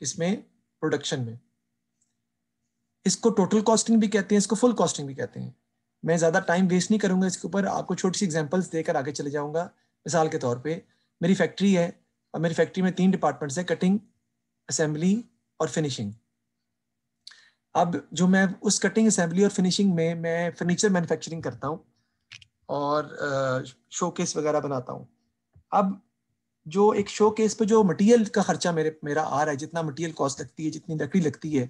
किसमें प्रोडक्शन में इसको टोटल कॉस्टिंग भी कहते हैं इसको फुल कॉस्टिंग भी कहते हैं मैं ज़्यादा टाइम वेस्ट नहीं करूंगा इसके ऊपर आपको छोटी सी एग्जाम्पल्स देकर आगे चले जाऊंगा मिसाल के तौर पर मेरी फैक्ट्री है और मेरी फैक्ट्री में तीन डिपार्टमेंट्स है कटिंग असेंबली और फिनिशिंग अब जो मैं उस कटिंग असेंबली और फिनिशिंग में मैं फर्नीचर मैन्युफैक्चरिंग करता हूँ और शोकेस वगैरह बनाता हूँ अब जो एक शो केस पे जो मटेरियल का खर्चा मेरे मेरा आ रहा है जितना मटेरियल कॉस्ट लगती है जितनी लकड़ी लगती है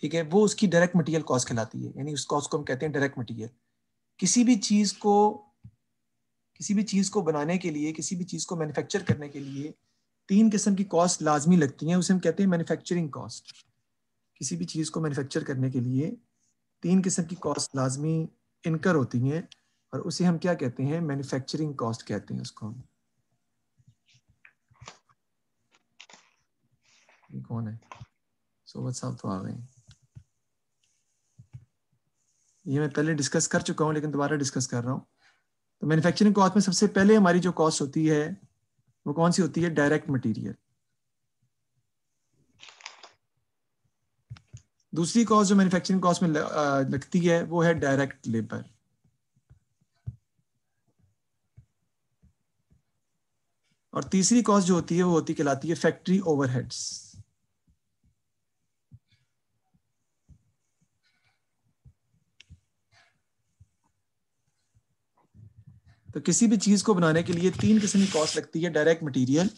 ठीक है वो उसकी डायरेक्ट मटेरियल कॉस्ट कहलाती है यानी उस कॉस्ट को हम कहते हैं डायरेक्ट मटेरियल किसी भी चीज़ को किसी भी चीज़ को बनाने के लिए किसी भी चीज़ को मैन्युफैक्चर करने के लिए तीन किस्म की कॉस्ट लाजमी लगती हैं उसे हम कहते हैं मैन्युफैक्चरिंग कॉस्ट किसी भी चीज़ को मैन्युफैक्चर करने के लिए तीन किस्म की कॉस्ट लाजमी इनकर होती हैं और उसे हम क्या कहते हैं मैन्युफैक्चरिंग कॉस्ट कहते हैं उसको हम ये कौन है सोबत साहब तो आ गए ये मैं पहले डिस्कस कर चुका हूँ लेकिन दोबारा डिस्कस कर रहा हूँ तो मैन्युफैक्चरिंग कॉस्ट में सबसे पहले हमारी जो कॉस्ट होती है वो कौन सी होती है डायरेक्ट मटेरियल दूसरी कॉस्ट जो मैन्युफैक्चरिंग कॉस्ट में लगती है वो है डायरेक्ट लेबर और तीसरी कॉस्ट जो होती है वो होती कहलाती है फैक्ट्री ओवरहेड्स तो किसी भी चीज को बनाने के लिए तीन किस्म की कॉस्ट लगती है direct material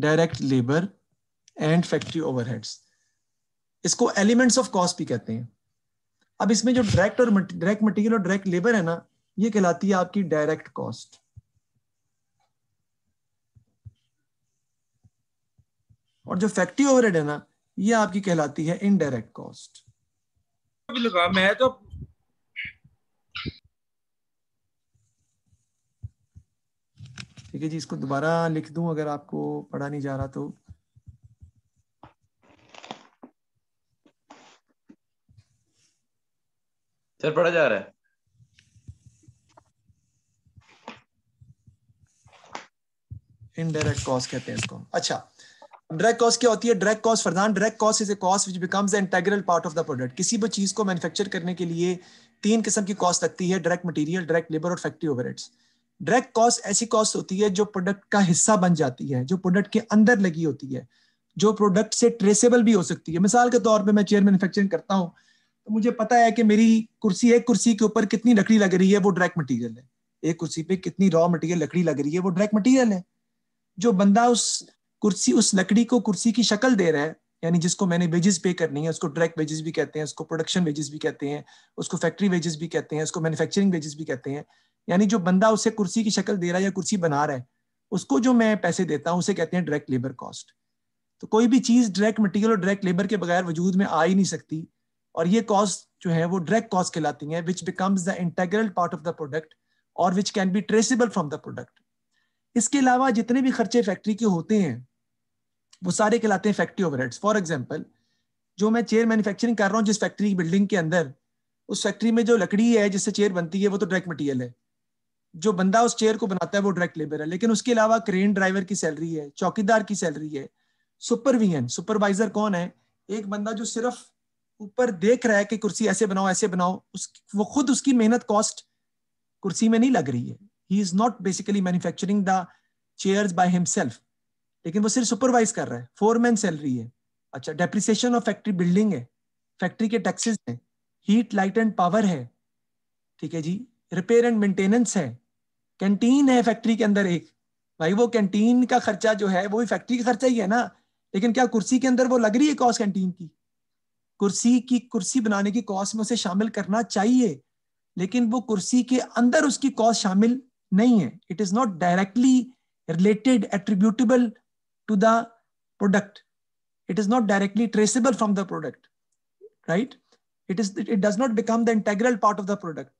direct labour and factory overheads इसको एलिमेंट्स ऑफ कॉस्ट भी कहते हैं अब इसमें जो डायरेक्ट और डायरेक्ट मटीरियल और डायरेक्ट लेबर है ना ये कहलाती है आपकी डायरेक्ट कॉस्ट और जो फैक्ट्री ओवरहेड है ना ये आपकी कहलाती है इनडायरेक्ट कॉस्ट मैं तो ठीक है जी इसको दोबारा लिख दू अगर आपको पढ़ा नहीं जा रहा तो सर पढ़ा जा रहा है इनडायरेक्ट कॉस्ट कहते हैं इसको अच्छा डायरेक्ट कॉस्ट क्या होती है डायरेक्ट कॉस्ट फरदान direct cost is a cost which becomes the integral part of the product किसी भी चीज को मैन्युफैक्चर करने के लिए तीन किस्म की कॉस्ट लगती है डायरेक्ट मटेरियल डायरेक्ट लेबर और फैक्ट्री ओवरहेड्स डायरेक्ट कॉस्ट ऐसी कॉस्ट होती है जो प्रोडक्ट का हिस्सा बन जाती है जो प्रोडक्ट के अंदर लगी होती है जो प्रोडक्ट से ट्रेसेबल भी हो सकती है मिसाल के तौर पर मैं चेयर मैन्युफैक्चरिंग करता हूँ तो मुझे पता है कि मेरी कुर्सी एक कुर्सी के ऊपर कितनी लकड़ी लग रही है वो डायरेक्ट मटीरियल है एक कुर्सी पे कितनी रॉ मटीरियल लकड़ी लग रही है वो डायरेक्ट मटीरियल है जो बंदा उस कुर्सी उस लकड़ी को कुर्सी की शक्ल दे रहा है यानी जिसको मैंने वेजेस पे करनी है उसको डायरेक्ट वेजेस भी कहते हैं उसको प्रोडक्शन वेजेस भी कहते हैं उसको फैक्ट्री वेजेस भी कहते हैं उसको मैन्युफैक्चरिंग वेजेस भी कहते हैं यानी जो बंदा उसे कुर्सी की शक्ल दे रहा है या कुर्सी बना रहा है उसको जो मैं पैसे देता हूँ उसे कहते हैं डायरेक्ट लेबर कॉस्ट तो कोई भी चीज डायरेक्ट मटेरियल और डायरेक्ट लेबर के बगैर वजूद में आ ही नहीं सकती और ये कॉस्ट जो है वो डायरेक्ट कॉस्ट कहलाती है which becomes the integral part of the product और which can be traceable from the product इसके अलावा जितने भी खर्चे फैक्ट्री के होते हैं वो सारे कहलाते हैं फैक्ट्री ओवरहेड्स फॉर एग्जाम्पल जो मैं चेयर मैन्युफैक्चरिंग कर रहा हूँ जिस फैक्ट्री की बिल्डिंग के अंदर उस फैक्ट्री में जो लकड़ी है जिससे चेयर बनती है वो तो डायरेक्ट मटेरियल है जो बंदा उस चेयर को बनाता है वो डायरेक्ट लेबर है लेकिन उसके अलावा क्रेन ड्राइवर की सैलरी है चौकीदार की सैलरी है सुपरविजन सुपरवाइजर कौन है एक बंदा जो सिर्फ ऊपर देख रहा है कि कुर्सी ऐसे बनाओ ऐसे बनाओ उस वो खुद उसकी मेहनत कॉस्ट कुर्सी में नहीं लग रही है he is not basically manufacturing the chairs by himself लेकिन वो सिर्फ सुपरवाइज कर रहा है फोरमैन सैलरी है अच्छा डेप्रिसिएशन ऑफ फैक्ट्री बिल्डिंग है फैक्ट्री के टैक्सेस है हीट लाइट एंड पावर है ठीक है जी रिपेयर एंड मेंटेनेंस है कैंटीन है फैक्ट्री के अंदर एक भाई वो कैंटीन का खर्चा जो है वो भी फैक्ट्री का खर्चा ही है ना लेकिन क्या कुर्सी के अंदर वो लग रही है कॉस्ट कैंटीन की कुर्सी की कुर्सी बनाने की कॉस्ट में उसे शामिल करना चाहिए लेकिन वो कुर्सी के अंदर उसकी कॉस्ट शामिल नहीं है it is not directly related attributable to the product it is not directly traceable from the product right it is it does not become the integral part of the product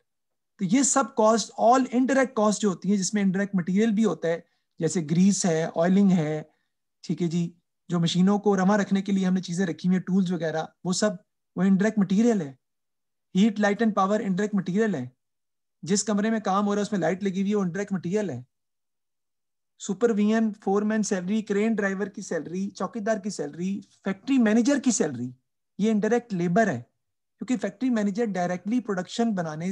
तो ये सब cost all indirect cost जो होती है जिसमें indirect material भी होता है जैसे ग्रीस है ऑयलिंग है ठीक है जी जो मशीनों को रमा रखने के लिए हमने चीजें रखी हुई है टूल्स वगैरह वो सब वो इनडायरेक्ट मटीरियल है heat light and power indirect material है जिस कमरे में काम हो रहा है उसमें लाइट लगी हुई है वो इनडायरेक्ट मटीरियल है supervision foreman salary crane driver की सैलरी चौकीदार की सैलरी फैक्ट्री मैनेजर की सैलरी ये इनडायरेक्ट लेबर है क्योंकि फैक्ट्री मैनेजर डायरेक्टली प्रोडक्शन बनाने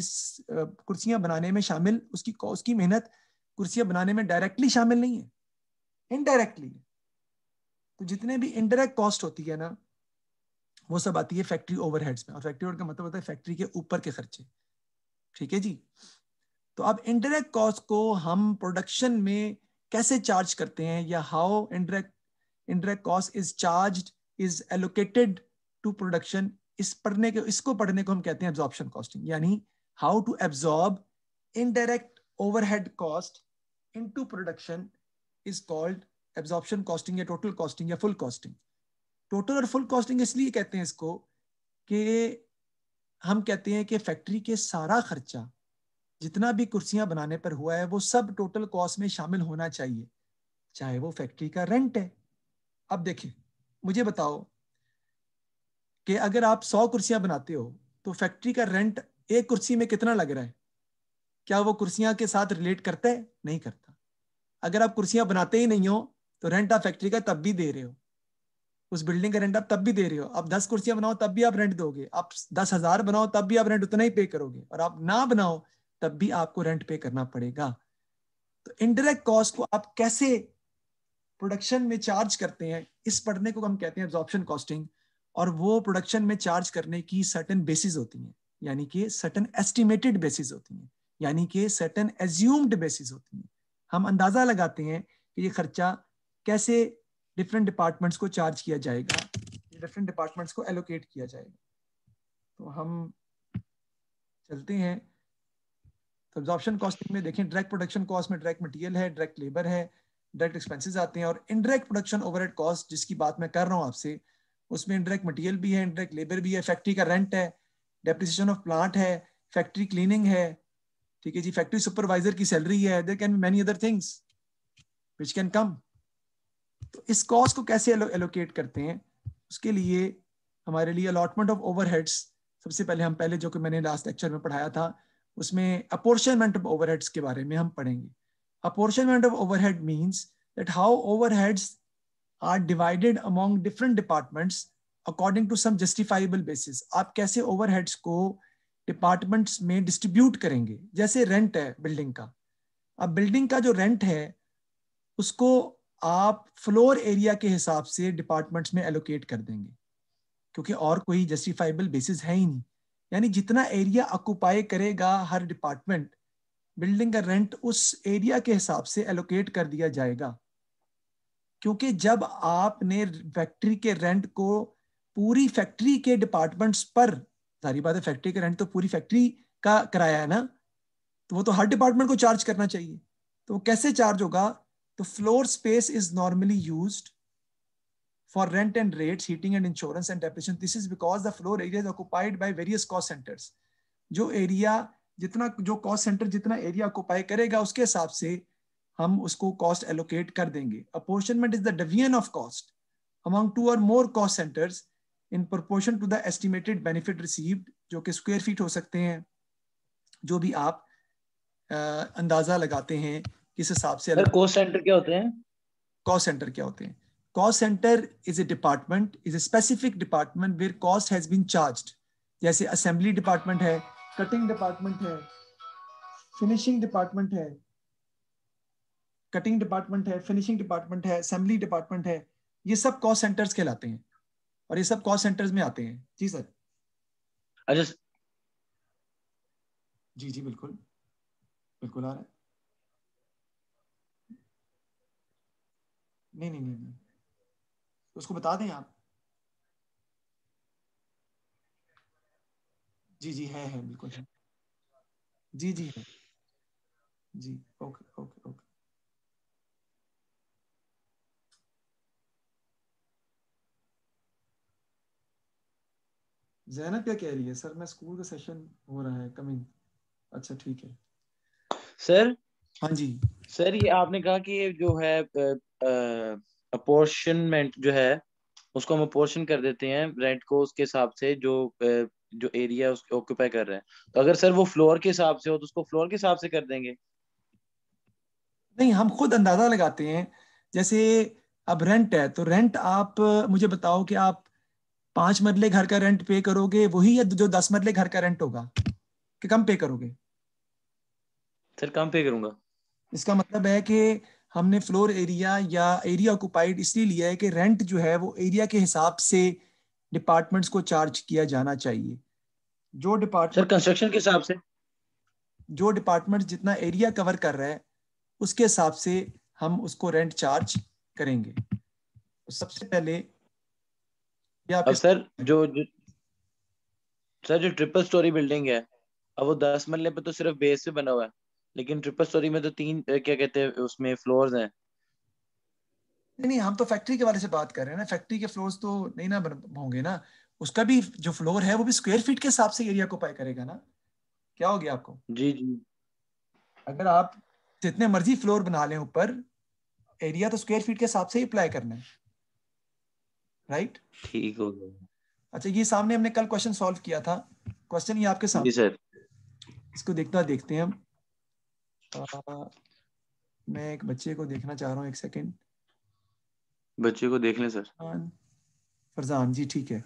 कुर्सियां बनाने में शामिल उसकी उसकी मेहनत कुर्सियां बनाने में डायरेक्टली शामिल नहीं है इनडायरेक्टली तो जितने भी इनडायरेक्ट कॉस्ट होती है ना वो सब आती है फैक्ट्री ओवरहेड्स में और फैक्ट्री ओवर का मतलब होता है फैक्ट्री के ऊपर के खर्चे ठीक है जी तो अब इनडायरेक्ट कॉस्ट को हम प्रोडक्शन में कैसे चार्ज करते हैं या how indirect indirect cost is charge is allocated to production इस पढ़ने के इसको पढ़ने को हम कहते हैं एब्जॉर्प्शन कॉस्टिंग यानी how to absorb indirect overhead cost into production is called absorption costing या टोटल कॉस्टिंग या फुल कॉस्टिंग टोटल और फुल कॉस्टिंग इसलिए कहते हैं इसको कि हम कहते हैं कि फैक्ट्री के सारा खर्चा जितना भी कुर्सियां बनाने पर हुआ है वो सब टोटल कॉस्ट में शामिल होना चाहिए चाहे वो फैक्ट्री का रेंट है अब देखिए मुझे बताओ कि अगर आप सौ कुर्सियां बनाते हो तो फैक्ट्री का रेंट एक कुर्सी में कितना लग रहा है क्या वो कुर्सियां के साथ रिलेट करता है नहीं करता अगर आप कुर्सियां बनाते ही नहीं हो तो रेंट आप फैक्ट्री का तब भी दे रहे हो उस बिल्डिंग का रेंट आप तब भी दे रहे हो आप दस कुर्सियां बनाओ तब भी आप रेंट दोगे आप दस हजार बनाओ तब भी आप रेंट उतना ही पे करोगे और आप ना बनाओ तब भी आपको रेंट पे करना पड़ेगा तो इनडायरेक्ट कॉस्ट को आप कैसे प्रोडक्शन में चार्ज करते हैं इस पढ़ने को हम कहते हैं एब्जॉर्प्शन कॉस्टिंग और वो प्रोडक्शन में चार्ज करने की सर्टन बेसिस होती हैं यानी कि सर्टन एस्टिमेटेड बेसिस होती हैं यानी कि सर्टन एज्यूम्ड बेसिस होती हैं हम अंदाज़ा लगाते हैं कि ये खर्चा कैसे डिफरेंट डिपार्टमेंट्स को चार्ज किया जाएगा डिफरेंट डिपार्टमेंट्स को एलोकेट किया जाएगा तो हम चलते हैं ऑब्जॉर्प्शन तो कॉस्टिंग में देखें डायरेक्ट प्रोडक्शन कॉस्ट में डायरेक्ट मटेरियल है डायरेक्ट लेबर है डायरेक्ट एक्सपेंसिस आते हैं और इनडायरेक्ट प्रोडक्शन ओवरहेड कॉस्ट जिसकी बात मैं कर रहा हूँ आपसे उसमें इंडायरेक्ट मटेरियल भी है इंडायरेक्ट लेबर भी है फैक्ट्री का रेंट है डेप्रिसिएशन ऑफ प्लांट है फैक्ट्री क्लीनिंग है ठीक है जी फैक्ट्री सुपरवाइजर की सैलरी है there can be many other things which can come तो इस कॉस्ट को कैसे एलोकेट करते हैं उसके लिए हमारे लिए अलॉटमेंट ऑफ ओवरहेड्स सबसे पहले हम पहले जो कि मैंने लास्ट लेक्चर में पढ़ाया था उसमें अपोर्शनमेंट ऑफ ओवरहेड्स के बारे में हम पढ़ेंगे apportionment of overhead means that how overheads are divided among different departments according to some justifiable basis आप कैसे overheads को departments में distribute करेंगे जैसे rent है building का अब building का जो rent है उसको आप फ्लोर एरिया के हिसाब से डिपार्टमेंट्स में एलोकेट कर देंगे क्योंकि और कोई जस्टिफाइबल बेसिस है ही नहीं यानी जितना एरिया ऑक्यूपाई करेगा हर डिपार्टमेंट बिल्डिंग का रेंट उस एरिया के हिसाब से एलोकेट कर दिया जाएगा क्योंकि जब आपने फैक्ट्री के रेंट को पूरी फैक्ट्री के डिपार्टमेंट्स पर सारी बात है फैक्ट्री का रेंट तो पूरी फैक्ट्री का कराया है ना तो वो तो हर डिपार्टमेंट को चार्ज करना चाहिए तो वो कैसे चार्ज होगा तो floor space is normally use for rent and rate heating and insurance and depreciation this is because the floor area is occupied by various cost centres जो एरिया जितना जो कॉस्ट सेंटर जितना एरिया ऑक्यूपाई करेगा उसके हिसाब से हम उसको कॉस्ट एलोकेट कर देंगे apportionment is the division of cost among two और more cost centres in proportion to the estimated benefit received जो कि स्क्वायर फीट हो सकते हैं जो भी आप आ, अंदाजा लगाते हैं किस हिसाब से कॉस्ट सेंटर क्या होते हैं कॉस्ट सेंटर क्या होते हैं cost centre is a department is a specific department where cost has been charged जैसे असेंबली डिपार्टमेंट है कटिंग डिपार्टमेंट है फिनिशिंग डिपार्टमेंट है कटिंग डिपार्टमेंट है फिनिशिंग डिपार्टमेंट है असेंबली डिपार्टमेंट है ये सब कॉस्ट सेंटर्स कहलाते हैं और ये सब कॉस्ट सेंटर्स में आते हैं जी सर अच्छा जी जी बिल्कुल बिल्कुल आ रहा है नहीं नहीं नहीं, नहीं। उसको बता दें आप जी जी है है बिल्कुल है जी जी है जी ओके ओके ओके जैनब क्या कह रही है सर मैं स्कूल का सेशन हो रहा है कमिंग अच्छा ठीक है सर हाँ जी सर ये आपने कहा कि जो है अपोर्शनमेंट जो है उसको हम अपोर्शन कर देते हैं रेंट को उसके हिसाब से जो जो एरिया उसको ऑक्यूपाई कर रहे हैं तो अगर सर वो फ्लोर के हिसाब से हो तो उसको फ्लोर के हिसाब से कर देंगे नहीं हम खुद अंदाजा लगाते हैं जैसे अब रेंट है तो रेंट आप मुझे बताओ कि आप पांच मरले घर का रेंट पे करोगे वही है जो दस मरले घर का रेंट होगा कि कम पे करोगे सर कम पे करूंगा इसका मतलब है कि हमने फ्लोर एरिया या एरिया ऑक्यूपाइड इसलिए लिया है कि रेंट जो है वो एरिया के हिसाब से डिपार्टमेंट्स को चार्ज किया जाना चाहिए जो डिपार्टमेंट कंस्ट्रक्शन के हिसाब से जो डिपार्टमेंट जितना एरिया कवर कर रहा है उसके हिसाब से हम उसको रेंट चार्ज करेंगे तो सबसे पहले अब सर जो, जो सर जो ट्रिपल स्टोरी बिल्डिंग है अब वो दस मरले पे तो सिर्फ बेस पे बना हुआ है लेकिन ट्रिपल स्टोरी में तो तीन क्या कहते हैं उसमें फ्लोर्स हैं नहीं नहीं हम तो फैक्ट्री के वाले से बात कर रहे हैं ना फैक्ट्री के फ्लोर्स तो नहीं ना होंगे ना उसका भी जो फ्लोर है वो भी स्क्वायर फीट के हिसाब से एरिया को पाई करेगा ना क्या हो गया आपको जी जी अगर आप जितने मर्जी फ्लोर बना लें ऊपर एरिया तो स्क्वायर फीट के हिसाब से ही अप्लाई करना है राइट ठीक हो गया अच्छा ये सामने हमने कल क्वेश्चन सॉल्व किया था क्वेश्चन ये आपके सामने सर इसको देखता देखते हैं हम मैं एक बच्चे को देखना चाह रहा हूँ एक सेकेंड बच्चे को देख लें सर फरजान जी ठीक है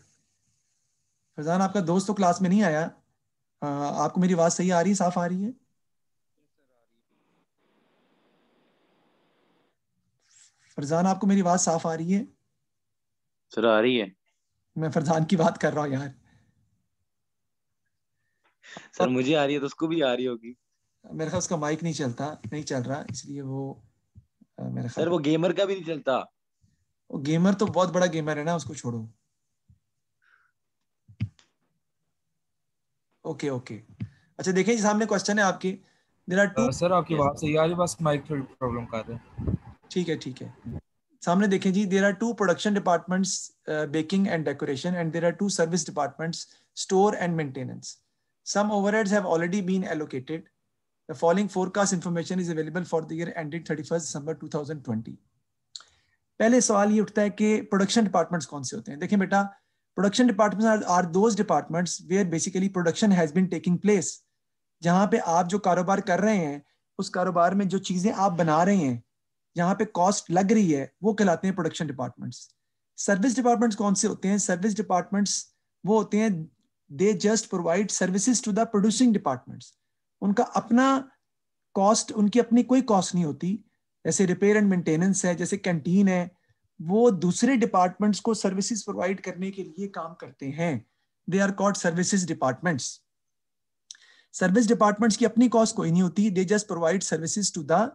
फरजान आपका दोस्त तो क्लास में नहीं आया आ, आपको मेरी आवाज सही आ रही है साफ आ रही है फरजान आपको मेरी आवाज साफ आ रही है सुरा आ रही है मैं फरजान की बात कर रहा हूँ यार सर मुझे आ रही है तो उसको भी आ रही होगी मेरे ख्याल उसका माइक नहीं चलता नहीं चल रहा इसलिए वो मेरे सर वो गेमर का भी नहीं चलता वो गेमर तो बहुत बड़ा गेमर है ना उसको छोड़ो ओके ओके अच्छा देखें जी सामने क्वेश्चन है आपकी देयर आर टू सर आपकी बात सही आ रही बस माइक थोड़ी प्रॉब्लम कर रहे है ठीक है ठीक है सामने देखें जी there are two production departments baking and decoration and there are two service departments store and maintenance some overheads have already been allocated the following forecast information is available for the year ended 31 December 2020. पहले सवाल ये उठता है कि production departments कौन से होते हैं देखिए बेटा production departments are those departments where basically production has been taking place जहां पे आप जो कारोबार कर रहे हैं उस कारोबार में जो चीज़ें आप बना रहे हैं जहां पे कॉस्ट लग रही है वो कहलाते हैं प्रोडक्शन डिपार्टमेंट्स सर्विस डिपार्टमेंट्स कौन से होते हैं सर्विस डिपार्टमेंट्स वो होते हैं they just provide services to the producing departments उनका अपना कॉस्ट उनकी अपनी कोई कॉस्ट नहीं होती जैसे रिपेयर एंड मेंटेनेंस है जैसे कैंटीन है वो दूसरे डिपार्टमेंट्स को सर्विसेज प्रोवाइड करने के लिए काम करते हैं they are called services departments service departments की अपनी कॉस्ट कोई नहीं होती they just provide services to the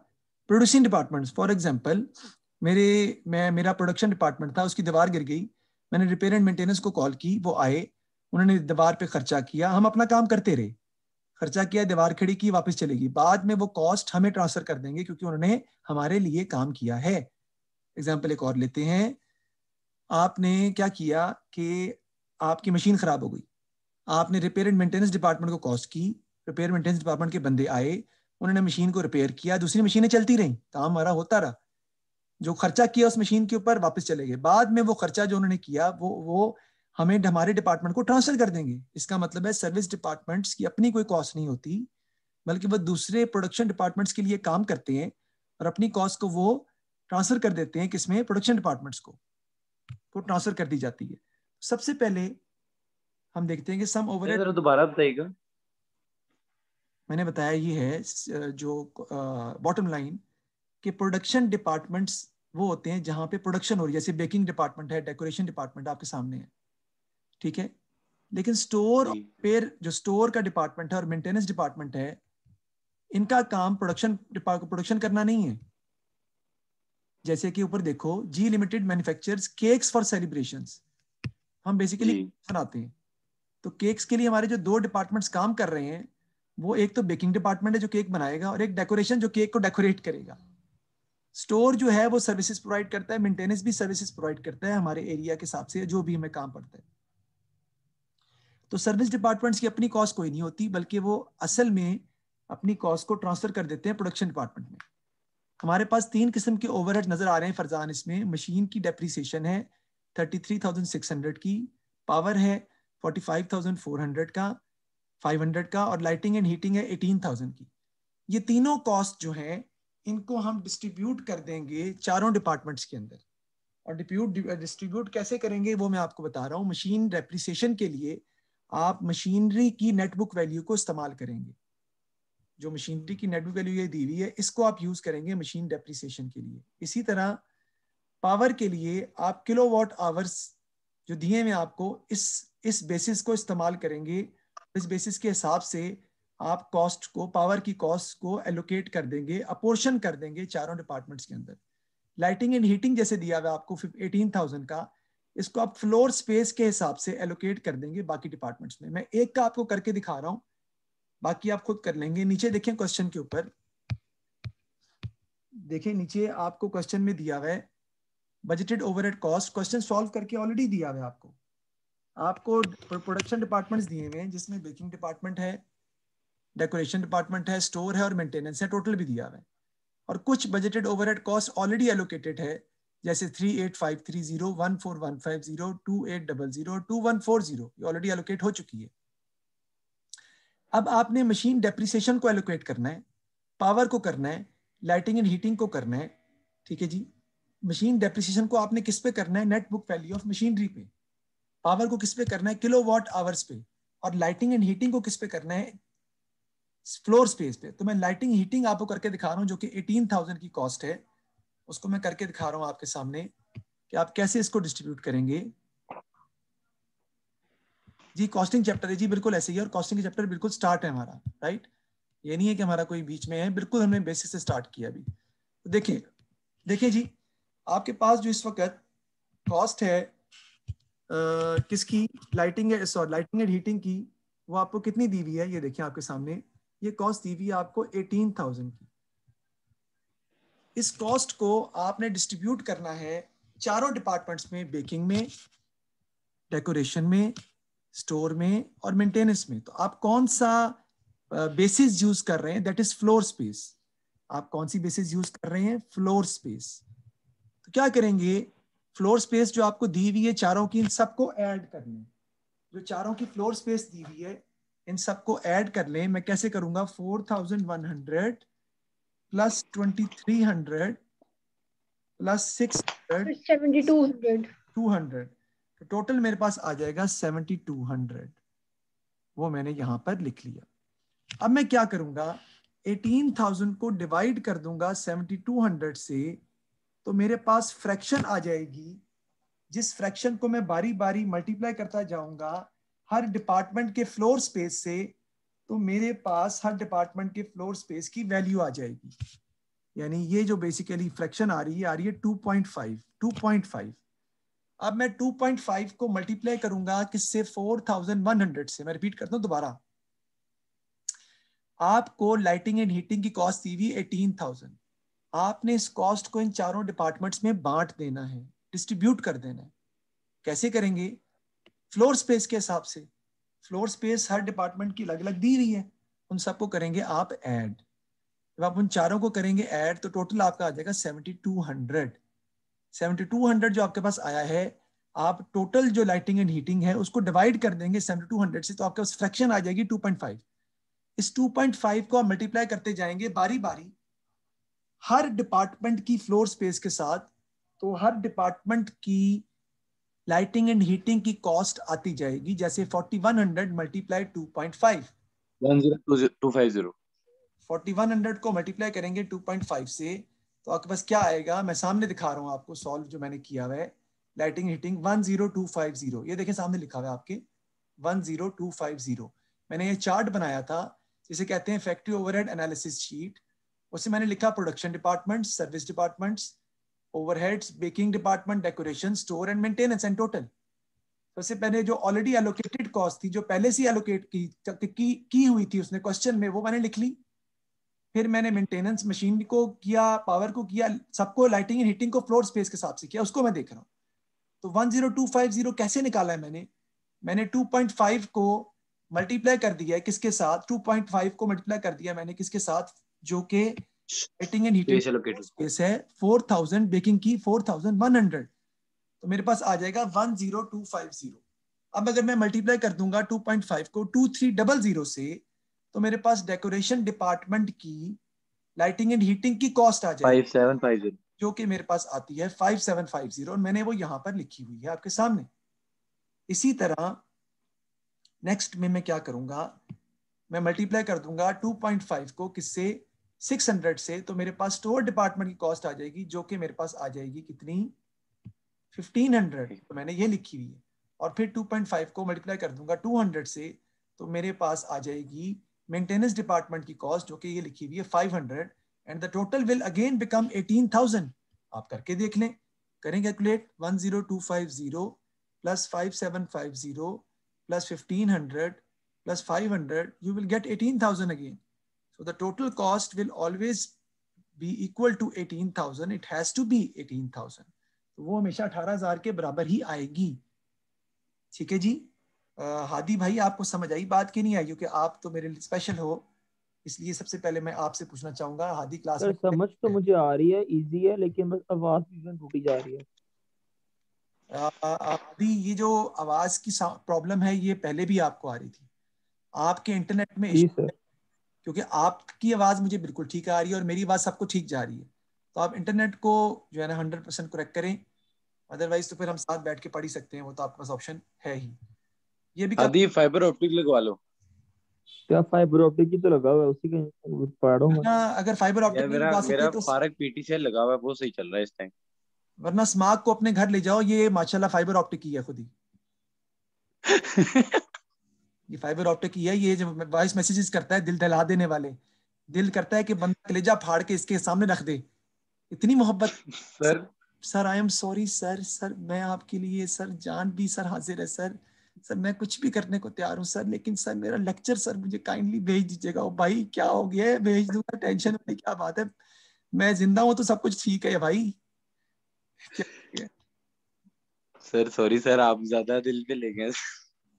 producing department for example मेरे मैं मेरा प्रोडक्शन डिपार्टमेंट था उसकी दीवार गिर गई मैंने रिपेयर एंड मेंटेनेंस को कॉल की वो आए उन्होंने दीवार पे खर्चा किया हम अपना काम करते रहे खर्चा किया दीवार खड़ी की वापस चलेगी बाद में वो कॉस्ट हमें ट्रांसफर कर देंगे क्योंकि उन्होंने हमारे लिए काम किया है एग्जाम्पल एक और लेते हैं आपने क्या किया कि आपकी मशीन खराब हो गई आपने रिपेयर एंड मेंटेनेंस डिपार्टमेंट को कॉस्ट की रिपेयर मेंटेनेंस डिपार्टमेंट के बंदे आए उन्होंने मशीन को रिपेयर किया दूसरी मशीनें चलती रही काम हमारा होता रहा जो खर्चा किया उस मशीन के ऊपर वापस चले गए बाद में वो खर्चा जो उन्होंने किया वो वो हमें हमारे डिपार्टमेंट को ट्रांसफर कर देंगे इसका मतलब है सर्विस डिपार्टमेंट्स की अपनी कोई कॉस्ट नहीं होती बल्कि वह दूसरे प्रोडक्शन डिपार्टमेंट्स के लिए काम करते हैं और अपनी कॉस्ट को वो ट्रांसफर कर देते हैं किसमें प्रोडक्शन डिपार्टमेंट्स को वो ट्रांसफर कर दी जाती है सबसे पहले हम देखते हैं कि सम ओवर दोबारा बताइएगा मैंने बताया ये है जो बॉटम लाइन के प्रोडक्शन डिपार्टमेंट्स वो होते हैं जहाँ पे प्रोडक्शन हो रही है जैसे बेकिंग डिपार्टमेंट है डेकोरेशन डिपार्टमेंट आपके सामने है ठीक है लेकिन स्टोर पेयर जो स्टोर का डिपार्टमेंट है और मेंटेनेंस डिपार्टमेंट है इनका काम प्रोडक्शन प्रोडक्शन करना नहीं है जैसे कि ऊपर देखो जी limited manufacturers cakes for celebration हम बेसिकली बनाते हैं तो केक्स के लिए हमारे जो दो डिपार्टमेंट्स काम कर रहे हैं वो एक तो बेकिंग डिपार्टमेंट है जो केक बनाएगा और एक डेकोरेशन जो केक को डेकोरेट करेगा स्टोर जो है वो सर्विसेज प्रोवाइड करता है मेंटेनेंस भी सर्विसेज प्रोवाइड करता है हमारे एरिया के हिसाब से जो भी हमें काम पड़ता है तो सर्विस डिपार्टमेंट्स की अपनी कॉस्ट कोई नहीं होती बल्कि वो असल में अपनी कॉस्ट को ट्रांसफर कर देते हैं प्रोडक्शन डिपार्टमेंट में हमारे पास तीन किस्म के ओवरहेड नजर आ रहे हैं फरजान इसमें मशीन की डेप्रीसिएशन है thirty three thousand six hundred की पावर है forty five thousand four hundred का 500 का और लाइटिंग एंड हीटिंग है 18,000 की ये तीनों कॉस्ट जो है इनको हम डिस्ट्रीब्यूट कर देंगे चारों डिपार्टमेंट्स के अंदर और डिप्यूट डिस्ट्रीब्यूट कैसे करेंगे वो मैं आपको बता रहा हूँ मशीन रेप्रिसिएशन के लिए आप मशीनरी की नेटबुक वैल्यू को इस्तेमाल करेंगे जो मशीनरी की नेटबुक वैल्यू ये दी हुई है इसको आप यूज करेंगे मशीन डेप्रिसिएशन के लिए इसी तरह पावर के लिए आप किलो वॉट आवर्स जो दिए हुए आपको इस इस बेसिस को इस्तेमाल करेंगे इस बेसिस के हिसाब से आप कॉस्ट को पावर की कॉस्ट को एलोकेट कर देंगे अपोर्शन कर देंगे चारों डिपार्टमेंट्स के अंदर लाइटिंग एंड हीटिंग जैसे दिया हुआ आपको एटीन थाउजेंड का इसको आप फ्लोर स्पेस के हिसाब से एलोकेट कर देंगे बाकी डिपार्टमेंट्स में मैं एक का आपको करके दिखा रहा हूं बाकी आप खुद कर लेंगे नीचे देखें क्वेश्चन के ऊपर देखें नीचे आपको क्वेश्चन में दिया हुआ है budgeted over cost question solve करके ऑलरेडी दिया हुआ है आपको आपको प्रोडक्शन डिपार्टमेंट्स दिए हुए हैं जिसमें बेकिंग डिपार्टमेंट है डेकोरेशन डिपार्टमेंट है स्टोर है और मेंटेनेंस है टोटल भी दिया हुआ है और कुछ budgeted overhead cost already allocated है जैसे three eight five three zero one four one five zero two eight double zero two one four zero already allocate हो चुकी है अब आपने मशीन डेप्रिसिएशन को एलोकेट करना है पावर को करना है लाइटिंग एंड हीटिंग को करना है ठीक है जी मशीन डेप्रिसिएशन को आपने किस पे करना है net book value of machinery पे पावर को किस पे करना है किलो वॉट आवर्स पे और लाइटिंग एंड हीटिंग को किस पे करना है फ्लोर स्पेस पे तो मैं लाइटिंग हीटिंग आपको करके दिखा रहा हूँ जो कि एटीन थाउजेंड की कॉस्ट है उसको मैं करके दिखा रहा हूँ आपके सामने कि आप कैसे इसको डिस्ट्रीब्यूट करेंगे जी कॉस्टिंग चैप्टर है जी बिल्कुल ऐसे ही और कॉस्टिंग चैप्टर बिल्कुल स्टार्ट है हमारा राइट ये नहीं है कि हमारा कोई बीच में है बिल्कुल हमने बेसिस से स्टार्ट किया अभी तो देखिए देखिए जी आपके पास जो इस वक्त कॉस्ट है किसकी lighting sorry lighting and heating की वो आपको कितनी दी हुई है ये देखिए आपके सामने ये कॉस्ट दी हुई है आपको एटीन थाउजेंड की इस कॉस्ट को आपने डिस्ट्रीब्यूट करना है चारों डिपार्टमेंट्स में बेकिंग में डेकोरेशन में स्टोर में और मेंटेनेंस में तो आप कौन सा बेसिस यूज कर रहे हैं दैट इज फ्लोर स्पेस आप कौन सी बेसिस यूज कर रहे हैं फ्लोर स्पेस तो क्या करेंगे फ्लोर स्पेस जो आपको दी हुई है चारों की इन सबको ऐड कर लें जो चारों की फ्लोर स्पेस दी हुई है इन सबको ऐड कर लें मैं कैसे करूंगा four thousand one hundred plus twenty three hundred plus six hundred तो टोटल मेरे पास आ जाएगा सेवेंटी टू हंड्रेड वो मैंने यहां पर लिख लिया अब मैं क्या करूंगा एटीन थाउजेंड को डिवाइड कर दूंगा सेवेंटी टू हंड्रेड से तो मेरे पास फ्रैक्शन आ जाएगी जिस फ्रैक्शन को मैं बारी बारी मल्टीप्लाई करता जाऊंगा हर डिपार्टमेंट के फ्लोर स्पेस से तो मेरे पास हर डिपार्टमेंट के फ्लोर स्पेस की वैल्यू आ जाएगी यानी ये जो बेसिकली फ्रैक्शन आ रही है आ रही है 2.5 2.5 अब मैं 2.5 को मल्टीप्लाई करूंगा किससे 4100 से मैं रिपीट करता हूं दोबारा आपको लाइटिंग एंड हीटिंग की कॉस्ट थी हुई एटीन थाउजेंड आपने इस कॉस्ट को इन चारों डिपार्टमेंट्स में बांट देना है डिस्ट्रीब्यूट कर देना है कैसे करेंगे फ्लोर स्पेस के हिसाब से फ्लोर स्पेस हर डिपार्टमेंट की अलग अलग दी हुई है उन सबको करेंगे आप एड जब आप उन चारों को करेंगे ऐड तो टोटल आपका आ जाएगा seventy two hundred seventy two hundred जो आपके पास आया है आप टोटल जो लाइटिंग एंड हीटिंग है उसको डिवाइड कर देंगे सेवनटी टू हंड्रेड से तो आपके पास फ्रैक्शन आ जाएगी टू पॉइंट फाइव इस टू पॉइंट फाइव को आप मल्टीप्लाई करते जाएंगे बारी बारी हर डिपार्टमेंट की फ्लोर स्पेस के साथ तो हर डिपार्टमेंट की लाइटिंग एंड हीटिंग की कॉस्ट आती जाएगी जैसे 4100 मल्टीप्लाई 2.5 10250 4100 को मल्टीप्लाई करेंगे 2.5 से तो आपके पास क्या आएगा मैं सामने दिखा रहा हूँ आपको सॉल्व जो मैंने किया हुआ है लाइटिंग हीटिंग 10250 ये देखें सामने लिखा हुआ है आपके 10250 मैंने ये चार्ट बनाया था जिसे कहते हैं फैक्ट्री ओवरहेड एनालिसिस शीट उसे मैंने लिखा production department service departments overheads baking department decoration store and maintenance and total सबसे पहले जो ऑलरेडी एलोकेटेड कॉस्ट थी जो पहले से एलोकेट की, की की हुई थी उसने क्वेश्चन में वो मैंने लिख ली फिर मैंने मेंटेनेंस मशीन को किया पावर को किया सबको लाइटिंग एंड हीटिंग को फ्लोर स्पेस के हिसाब से किया उसको मैं देख रहा हूँ तो 10250 कैसे निकाला है मैंने मैंने 2.5 को मल्टीप्लाई कर दिया है किसके साथ 2.5 को मल्टीप्लाई कर दिया मैंने किसके साथ जो के लाइटिंग एंड हीटिंग स्पेस है 4000 बेकिंग की 4100 तो मेरे पास आ जाएगा 10250 अब अगर मैं मल्टीप्लाई कर दूंगा 2.5 को 2300 से तो मेरे पास डेकोरेशन डिपार्टमेंट की लाइटिंग एंड हीटिंग की कॉस्ट आ जाएगी जो कि मेरे पास आती है 5750 और मैंने वो यहाँ पर लिखी हुई है आपके सामने इसी तरह नेक्स्ट में मैं क्या करूंगा मैं मल्टीप्लाई कर दूंगा 2.5 को किससे 600 से तो मेरे पास स्टोर डिपार्टमेंट की कॉस्ट आ जाएगी जो कि मेरे पास आ जाएगी कितनी 1500 तो मैंने ये लिखी हुई है और फिर 2.5 को मल्टीप्लाई कर दूंगा 200 से तो मेरे पास आ जाएगी मेंटेनेंस डिपार्टमेंट की कॉस्ट जो कि ये लिखी हुई है 500 and the total will again become 18000 आप करके देख लें करें calculate 10250 plus five five seven zero plus fifteen hundred plus five hundred you will get thousand again So the total cost will always be equal to 18,000. It has to be 18,000. तो वो हमेशा 18,000 के बराबर ही आएगी ठीक है जी हादी भाई आपको समझ आई बात की नहीं आई क्योंकि आप तो मेरे लिए स्पेशल हो इसलिए सबसे पहले मैं आपसे पूछना चाहूंगा हादी क्लास में समझ तो मुझे आ रही है इजी है लेकिन बस आवाज टूटी जा रही है अभी ये जो आवाज की प्रॉब्लम है ये पहले भी आपको आ रही थी आपके इंटरनेट में क्योंकि आपकी आवाज़ मुझे बिल्कुल ठीक आ रही है और मेरी आवाज़ सबको ठीक जा रही है तो आप इंटरनेट को जो है ना हंड्रेड परसेंट करेक्ट करें अदरवाइज तो फिर हम साथ बैठ के पढ़ ही सकते हैं वो तो आपके पास ऑप्शन है ही ये भी आदि फाइबर ऑप्टिक लगवा लो क्या फाइबर ऑप्टिक की तो लगा हुआ है उसी का पढ़ो ना अगर फाइबर ऑप्टिक की बात मेरा तो फारक पीटी से लगा हुआ है वो सही चल रहा है इस टाइम वरना स्मार्क को अपने घर ले जाओ ये माशाल्लाह फाइबर ऑप्टिक की है खुद ही ये फाइबर ऑप्टिक यही है जब वॉइस मैसेजेस करता है दिल दहला देने वाले दिल करता है कि बंदा कलेजा फाड़ के इसके सामने रख दे इतनी मोहब्बत sir sir I am sorry sir sir मैं आपके लिए सर जान भी सर हाजिर है सर सर मैं कुछ भी करने को तैयार हूँ सर लेकिन सर मेरा लेक्चर सर मुझे काइंडली भेज दीजिएगा ओ भाई क्या हो गया भेज दूंगा टेंशन में क्या बात है मैं जिंदा हूँ तो सब कुछ ठीक है भाई सर सॉरी सर आप ज्यादा दिल पे ले गए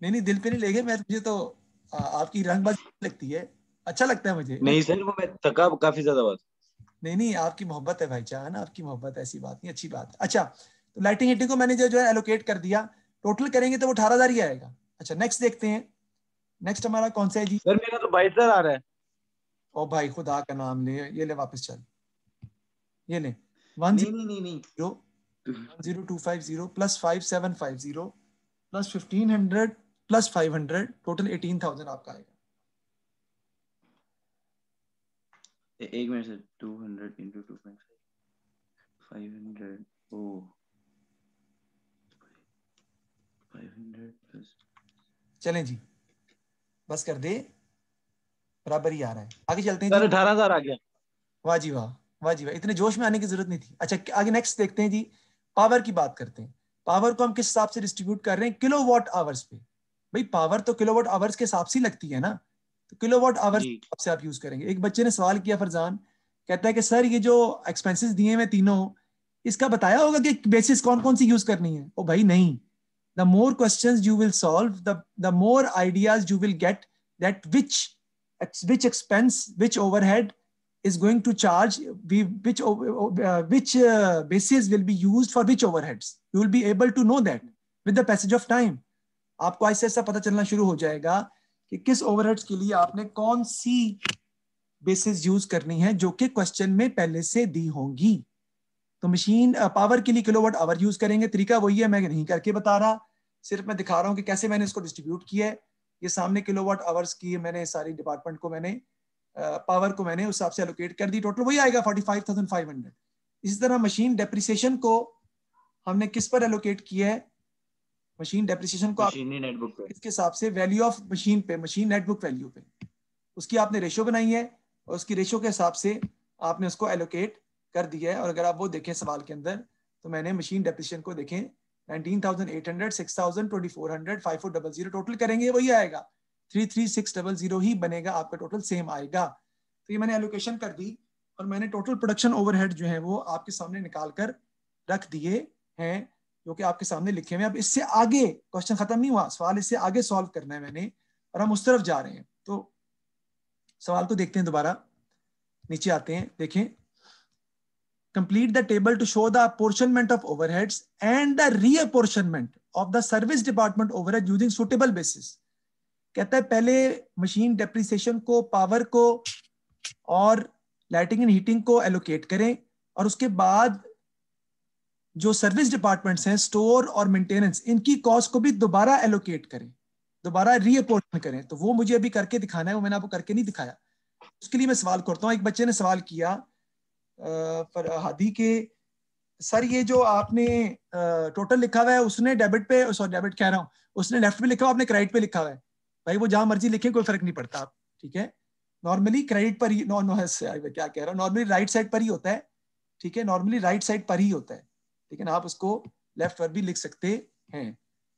नहीं नहीं दिल पे नहीं लेंगे मैं तो, मुझे तो आ, आपकी रंगबाजी लगती है अच्छा लगता है मुझे नहीं सर वो मैं थका काफी ज्यादा बात नहीं नहीं आपकी मोहब्बत है भाई भाईचान आपकी मोहब्बत ऐसी बात नहीं अच्छी बात है अच्छा तो लाइटिंग हिटिंग को मैंने जो जो है एलोकेट कर दिया टोटल करेंगे तो वो अठारह हजार ही आएगा अच्छा नेक्स्ट देखते हैं नेक्स्ट हमारा कौन सा है जी सर मेरा तो बाईस आ रहा है ओ भाई खुदा का नाम ले ये ले वापस चल ये ले one zero zero two five zero plus five seven five zero plus fifteen hundred plus five hundred total eighteen thousand आपका आएगा एक मिनट सर ओ प्लस चलें जी बस कर दे बराबर ही आ रहा है आगे चलते हैं अठारह हजार आ गया वाह जी वाह वाह जी वाह इतने जोश में आने की जरूरत नहीं थी अच्छा आगे नेक्स्ट देखते हैं जी पावर की बात करते हैं पावर को हम किस हिसाब से डिस्ट्रीब्यूट कर रहे हैं किलो वॉट आवर्स पे भाई पावर तो किलोवाट आवर्स के हिसाब से लगती है ना तो किलोवाट आवर्स के हिसाब से आप यूज करेंगे एक बच्चे ने सवाल किया फरजान कहता है कि सर ये जो एक्सपेंसेस दिए हुए तीनों इसका बताया होगा कि बेसिस कौन कौन सी यूज करनी है ओ भाई नहीं the more question you will solve the more ideas you will get that which which expense which over is going to charge we, which uh, which uh, basis will be used for which overheads you will be able to know that with the passage of time आपको ऐसे ऐसा पता चलना शुरू हो जाएगा कि किस ओवरहेड्स के लिए आपने कौन सी बेसिस यूज करनी है जो कि क्वेश्चन में पहले से दी होंगी तो मशीन पावर uh, के लिए किलोवाट आवर यूज करेंगे तरीका वही है मैं नहीं करके बता रहा सिर्फ मैं दिखा रहा हूं कि कैसे मैंने इसको डिस्ट्रीब्यूट किया है ये सामने किलोवाट आवर्स की मैंने सारी डिपार्टमेंट को मैंने पावर uh, को मैंने उस हिसाब से एलोकेट कर दी टोटल वही आएगा forty five thousand five hundred इसी तरह मशीन डेप्रिसिएशन को हमने किस पर एलोकेट किया है मशीन डेप्रिसिएशन को मशीनी नेटबुक पे इसके हिसाब से वैल्यू ऑफ मशीन पे मशीन नेटबुक वैल्यू पे उसकी आपने रेशो बनाई है और उसकी रेशो के हिसाब से आपने उसको एलोकेट कर दिया है और अगर आप वो देखें सवाल के अंदर तो मैंने मशीन डेप्रिसिएशन को देखें 19,800, 6,000, 2,400, 5,400 टोटल करेंगे वही आएगा 33600 ही बनेगा आपका टोटल सेम आएगा तो ये मैंने एलोकेशन कर दी और मैंने टोटल प्रोडक्शन ओवरहेड जो है वो आपके सामने निकाल कर रख दिए हैं जो कि आपके सामने लिखे हुए अब इससे आगे क्वेश्चन खत्म नहीं हुआ सवाल इससे आगे सॉल्व करना है मैंने और हम उस तरफ जा रहे हैं तो सवाल को देखते हैं दोबारा नीचे आते हैं देखें complete the table to show the apportionment of overheads and the reapportionment of the service department overhead using suitable basis कहता है पहले मशीन डेप्रीसिएशन को पावर को और लाइटिंग एंड हीटिंग को एलोकेट करें और उसके बाद जो सर्विस डिपार्टमेंट्स हैं स्टोर और मेंटेनेंस इनकी कॉस्ट को भी दोबारा एलोकेट करें दोबारा रीअपोर्टन करें तो वो मुझे अभी करके दिखाना है वो मैंने आपको करके नहीं दिखाया उसके लिए मैं सवाल करता हूँ एक बच्चे ने सवाल किया हादी के सर ये जो आपने टोटल लिखा हुआ है उसने डेबिट पे सॉरी डेबिट कह रहा हूँ उसने लेफ्ट पे लिखा हुआ आपने क्रेडिट पे लिखा हुआ है भाई वो जहां मर्जी लिखे कोई फर्क नहीं पड़ता आप ठीक है नॉर्मली क्रेडिट पर ही नॉ नो, क्या कह रहा हूँ नॉर्मली राइट साइड पर ही होता है ठीक है नॉर्मली राइट साइड पर ही होता है लेकिन आप उसको लेफ्ट पर भी लिख सकते हैं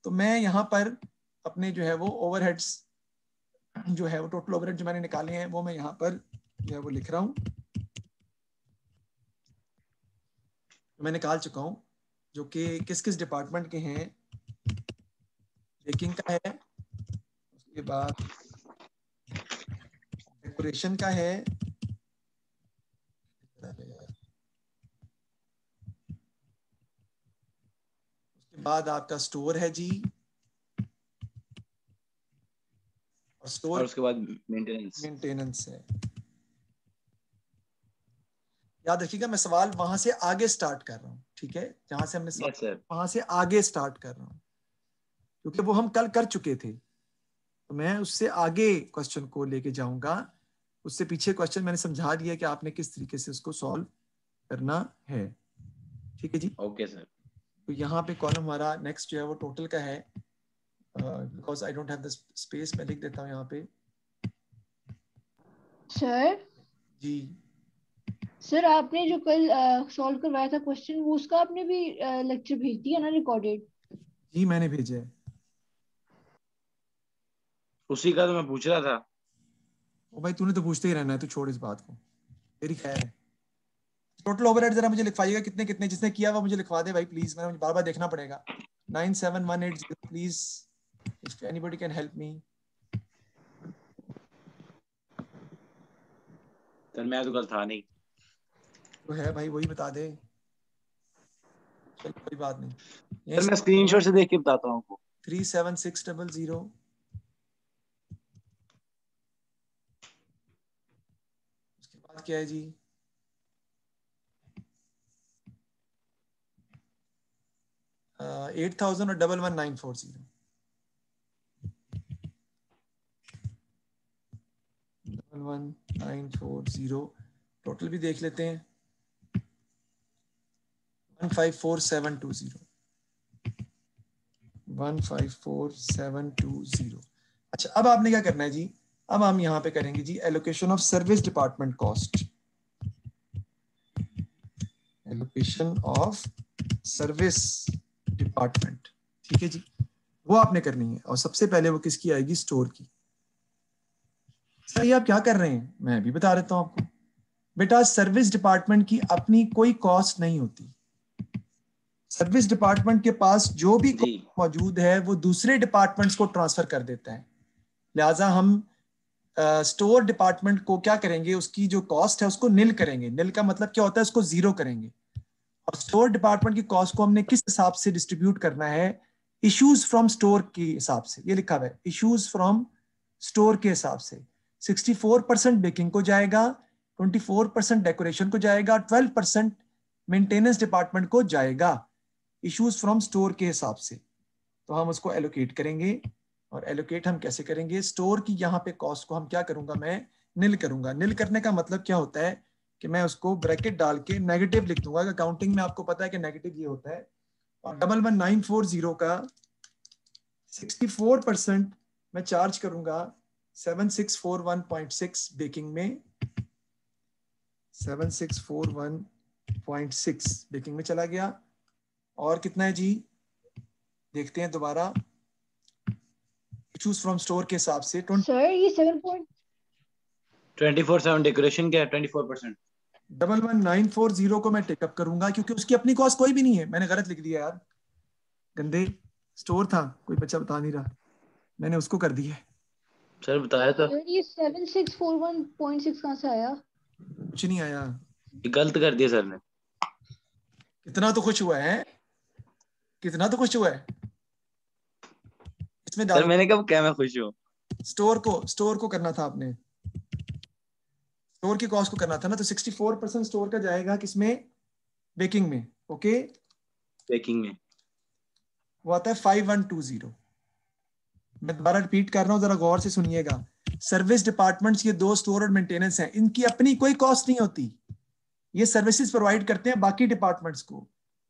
तो मैं यहाँ पर अपने जो है वो ओवरहेड्स जो है वो टोटल ओवरहेड जो मैंने निकाले हैं वो मैं यहाँ पर जो है वो लिख रहा हूँ मैं निकाल चुका हूँ जो कि किस किस डिपार्टमेंट के हैं बेकिंग का है उसके बाद डेकोरेशन का है बाद आपका स्टोर है जी और स्टोर और उसके बाद मेंटेनेंस मेंटेनेंस है याद रखिएगा मैं सवाल वहां से आगे स्टार्ट कर रहा हूँ ठीक है जहां से हमने yes, वहां से आगे स्टार्ट कर रहा हूँ क्योंकि वो हम कल कर चुके थे तो मैं उससे आगे क्वेश्चन को लेके जाऊंगा उससे पीछे क्वेश्चन मैंने समझा दिया कि आपने किस तरीके से उसको सॉल्व करना है ठीक है जी ओके okay, सर तो यहाँ पे कॉलम हमारा नेक्स्ट जो है वो टोटल का है because I don't have the space मैं लिख देता हूँ यहाँ पे सर जी सर आपने जो कल सॉल्व uh, करवाया था क्वेश्चन वो उसका आपने भी लेक्चर uh, भेज दिया ना रिकॉर्डेड जी मैंने भेजा है उसी का तो मैं पूछ रहा था ओ भाई तूने तो पूछते ही रहना है तू छोड़ इस बात को तेरी खैर है टोटल ओवरहेड जरा मुझे लिखवाइएगा कितने कितने जिसने किया हुआ मुझे लिखवा दे भाई प्लीज मैं बार बार देखना पड़ेगा nine seven one eight zero please if anybody can help me sir मैं तो कल था नहीं तो है भाई वही बता दे चल कोई बात नहीं सर मैं स्क्रीनशॉट से देख के बताता हूँ आपको three seven six double zero उसके बाद क्या है जी एट थाउजेंड और double one nine four zero total भी देख लेते हैं one five four seven two zero one five four seven two zero अच्छा अब आपने क्या करना है जी अब हम यहाँ पे करेंगे जी allocation of service department cost allocation of service department ठीक है जी वो आपने करनी है और सबसे पहले वो किसकी आएगी स्टोर की सर ये आप क्या कर रहे हैं मैं भी बता देता हूं आपको बेटा सर्विस डिपार्टमेंट की अपनी कोई कॉस्ट नहीं होती सर्विस डिपार्टमेंट के पास जो भी मौजूद है वो दूसरे डिपार्टमेंट्स को ट्रांसफर कर देता है लिहाजा हम स्टोर uh, डिपार्टमेंट को क्या करेंगे उसकी जो कॉस्ट है उसको निल करेंगे निल का मतलब क्या होता है उसको जीरो करेंगे स्टोर डिपार्टमेंट की कॉस्ट को हमने किस हिसाब से डिस्ट्रीब्यूट करना है इश्यूज फ्रॉम स्टोर के हिसाब से ये लिखा हुआ है इश्यूज फ्रॉम स्टोर के हिसाब से 64 परसेंट बेकिंग को जाएगा 24 परसेंट डेकोरेशन को जाएगा 12 परसेंट मेंटेनेंस डिपार्टमेंट को जाएगा इश्यूज फ्रॉम स्टोर के हिसाब से तो हम उसको एलोकेट करेंगे और एलोकेट हम कैसे करेंगे स्टोर की यहाँ पे कॉस्ट को हम क्या करूंगा मैं निल करूंगा निल करने का मतलब क्या होता है कि मैं उसको ब्रैकेट डाल के नेगेटिव लिख दूंगा अकाउंटिंग में आपको पता है कि नेगेटिव ये होता है और double one nine four zero का सिक्सटी फोर परसेंट मैं चार्ज करूंगा seven six four one point six baking में seven six four one point six baking में चला गया और कितना है जी देखते हैं दोबारा चूज फ्रॉम स्टोर के हिसाब से ट्वेंटी फोर सेवन डेकोरेशन क्या है four percent double one nine four zero को मैं टेकअप करूंगा क्योंकि उसकी अपनी कॉस्ट कोई भी नहीं है मैंने गलत लिख दिया यार गंदे स्टोर था कोई बच्चा बता नहीं रहा मैंने उसको कर दिया सर बताया था ये 7641.6 कहां से आया कुछ नहीं आया गलत कर दिया सर ने कितना तो खुश हुआ है कितना तो खुश हुआ है इसमें सर मैंने कब कहा मैं खुश हूं स्टोर को स्टोर को करना था आपने स्टोर की कॉस्ट को करना था ना तो 64 परसेंट स्टोर का जाएगा किसमें बेकिंग में ओके बेकिंग में वो आता है फाइव वन टू जीरो मैं दोबारा रिपीट कर रहा हूँ जरा गौर से सुनिएगा सर्विस डिपार्टमेंट्स ये दो स्टोर और मेंटेनेंस हैं इनकी अपनी कोई कॉस्ट नहीं होती ये सर्विसेज प्रोवाइड करते हैं बाकी डिपार्टमेंट्स को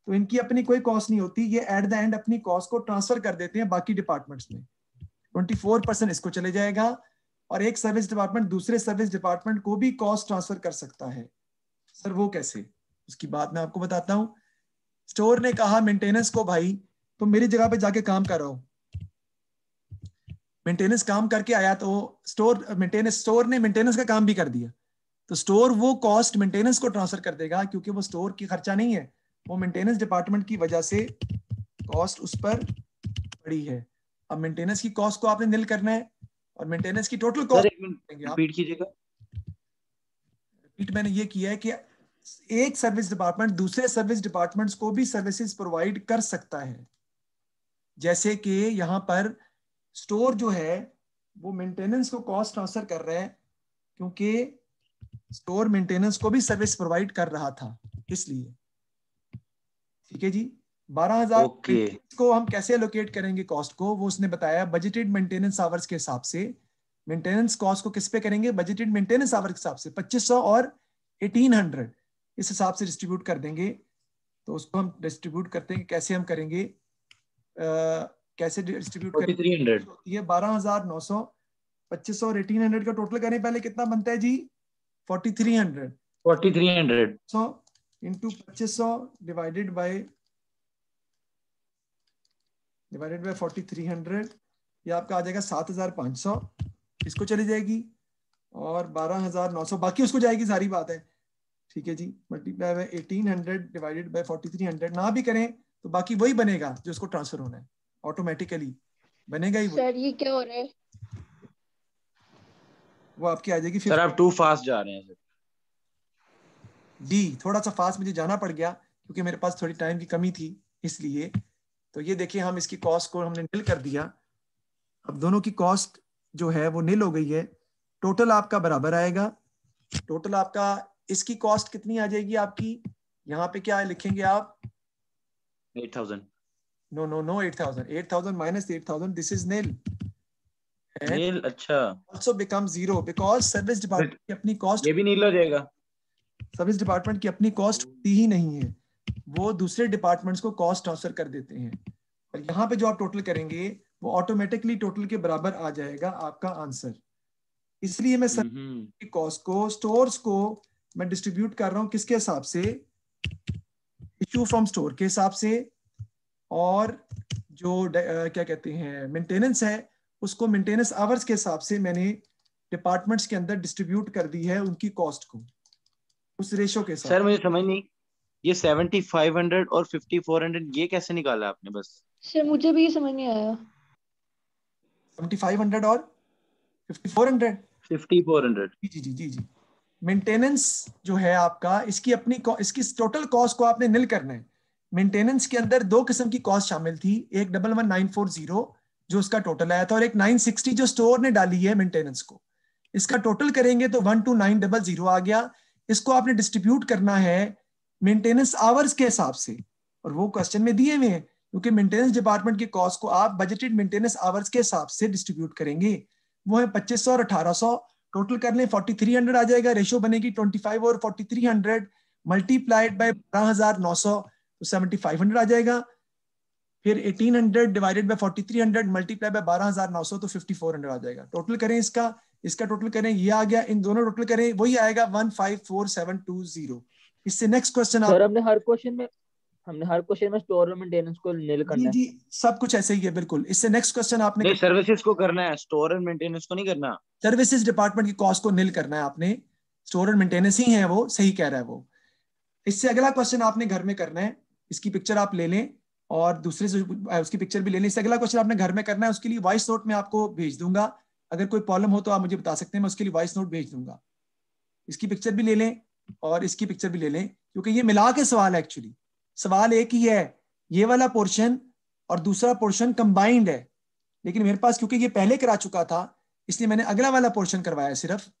तो इनकी अपनी कोई कॉस्ट नहीं होती ये एट द एंड अपनी कॉस्ट को ट्रांसफर कर देते हैं बाकी डिपार्टमेंट्स में ट्वेंटी परसेंट इसको चले जाएगा और एक सर्विस डिपार्टमेंट दूसरे सर्विस डिपार्टमेंट को भी कॉस्ट ट्रांसफर कर सकता है सर वो कैसे उसकी बात मैं आपको बताता हूँ स्टोर ने कहा मेंटेनेंस को भाई तो मेरी जगह पे जाके काम कर रहा हूँ मेंटेनेंस काम करके आया तो स्टोर मेंटेनेंस स्टोर ने मेंटेनेंस का काम भी कर दिया तो स्टोर वो कॉस्ट मेंटेनेंस को ट्रांसफर कर देगा क्योंकि वो स्टोर की खर्चा नहीं है वो मेंटेनेंस डिपार्टमेंट की वजह से कॉस्ट उस पर पड़ी है अब मेंटेनेंस की कॉस्ट को आपने नील करना है और मेंटेनेंस की टोटल कॉस्ट रिपीट कीजिएगा रिपीट मैंने ये किया है कि एक सर्विस डिपार्टमेंट दूसरे सर्विस डिपार्टमेंट्स को भी सर्विसेज प्रोवाइड कर सकता है जैसे कि यहां पर स्टोर जो है वो मेंटेनेंस को कॉस्ट ट्रांसफर कर रहे हैं क्योंकि स्टोर मेंटेनेंस को भी सर्विस प्रोवाइड कर रहा था इसलिए ठीक है जी बारह हजार को हम कैसे एलोकेट करेंगे कॉस्ट को वो उसने बताया बजटेड मेंटेनेंस आवर्स के हिसाब से मेंटेनेंस कॉस्ट को किस पे करेंगे बजटेड मेंटेनेंस आवर्स के हिसाब से 2500 और 1800 इस हिसाब से डिस्ट्रीब्यूट कर देंगे तो उसको हम डिस्ट्रीब्यूट करते हैं कैसे हम करेंगे आ, कैसे डिस्ट्रीब्यूट करें ये बारह हजार नौ सौ पच्चीस सौ और एटीन हंड्रेड का टोटल करें पहले कितना बनता है जी forty three hundred forty three hundred सौ इंटू पच्चीस सौ divided by divided by forty three hundred ये आपका आ जाएगा सात हजार पांच सौ इसको चली जाएगी और बारह हजार नौ सौ बाकी उसको जाएगी सारी बात है ठीक है जी multiply by eighteen hundred divided by forty three hundred ना भी करें तो बाकी वही बनेगा जो उसको ट्रांसफर होना है ऑटोमेटिकली बनेगा ही वो सर ये क्या हो रहा है वो आपकी आ जाएगी सर आप टू फास्ट जा रहे हैं सर डी थोड़ा सा फास्ट मुझे जाना पड़ गया क्योंकि मेरे पास थोड़ी टाइम की कमी थी इसलिए तो ये देखिए हम इसकी कॉस्ट को हमने नील कर दिया अब दोनों की कॉस्ट जो है वो नील हो गई है टोटल आपका बराबर आएगा टोटल आपका इसकी कॉस्ट कितनी आ जाएगी आपकी यहाँ पे क्या लिखेंगे आप eight thousand no no no eight thousand eight thousand minus eight thousand this is nil nil अच्छा also become zero because service department की अपनी कॉस्ट ये भी नील हो जाएगा सर्विस डिपार्टमेंट की अपनी कॉस्ट होती ही नहीं है वो दूसरे डिपार्टमेंट्स को कॉस्ट ट्रांसफर कर देते हैं और यहाँ पे जो आप टोटल करेंगे वो ऑटोमेटिकली टोटल के बराबर आ जाएगा आपका आंसर इसलिए मैं सर हम्म। कॉस्ट को स्टोर्स को मैं डिस्ट्रीब्यूट कर रहा हूँ किसके हिसाब से इशू फ्रॉम स्टोर के हिसाब से और जो आ, क्या कहते हैं मेंटेनेंस है उसको मेंटेनेंस आवर्स के हिसाब से मैंने डिपार्टमेंट्स के अंदर डिस्ट्रीब्यूट कर दी है उनकी कॉस्ट को उस रेशो के साथ सर मुझे समझ नहीं ये सेवेंटी फाइव हंड्रेड और फिफ्टी फोर हंड्रेड ये कैसे निकाला आपने बस सर मुझे भी ये समझ नहीं आया सेवेंटी फाइव हंड्रेड और fifty four hundred fifty four hundred जी जी जी जी मेंटेनेंस जो है आपका इसकी अपनी इसकी टोटल कॉस्ट को आपने निल करना है मेंटेनेंस के अंदर दो किस्म की कॉस्ट शामिल थी एक double one nine four zero जो उसका टोटल आया था और एक नाइन सिक्सटी जो स्टोर ने डाली है मेंटेनेंस को इसका टोटल करेंगे तो one two nine double zero आ गया इसको आपने डिस्ट्रीब्यूट करना है मेंटेनेंस आवर्स के हिसाब से और वो क्वेश्चन में दिए हुए हैं क्योंकि मेंटेनेंस डिपार्टमेंट के कॉस्ट को आप बजटेड मेंटेनेंस आवर्स के हिसाब से डिस्ट्रीब्यूट करेंगे वो है पच्चीस और अठारह टोटल कर लें 4300 आ जाएगा रेशियो बनेगी 25 और 4300 मल्टीप्लाइड बाय 12900 तो 7500 आ जाएगा फिर 1800 डिवाइडेड बाय 4300 मल्टीप्लाई बाय 12900 तो 5400 आ जाएगा टोटल करें इसका इसका टोटल करें ये आ गया इन दोनों टोटल करें वही आएगा 154720 इससे नेक्स्ट क्वेश्चन सर हमने हर क्वेश्चन में हमने हर क्वेश्चन में स्टोर और मेंटेनेंस को नेल करना जी, जी सब कुछ ऐसे ही है बिल्कुल इससे नेक्स्ट क्वेश्चन आपने नहीं सर्विसेज को करना है स्टोर एंड मेंटेनेंस को नहीं करना सर्विसेज डिपार्टमेंट की कॉस्ट को नील करना है आपने स्टोर एंड मेंटेनेंस ही है वो सही कह रहा है वो इससे अगला क्वेश्चन आपने घर में करना है इसकी पिक्चर आप ले लें और दूसरे से उसकी पिक्चर भी ले लें इससे अगला क्वेश्चन आपने घर में करना है उसके लिए वॉइस नोट में आपको भेज दूंगा अगर कोई प्रॉब्लम हो तो आप मुझे बता सकते हैं मैं उसके लिए वॉइस नोट भेज दूंगा इसकी पिक्चर भी ले लें और इसकी पिक्चर भी ले लें क्योंकि ये मिला के सवाल है एक्चुअली सवाल एक ही है ये वाला पोर्शन और दूसरा पोर्शन कंबाइंड है लेकिन मेरे पास क्योंकि ये पहले करा चुका था इसलिए मैंने अगला वाला पोर्शन करवाया सिर्फ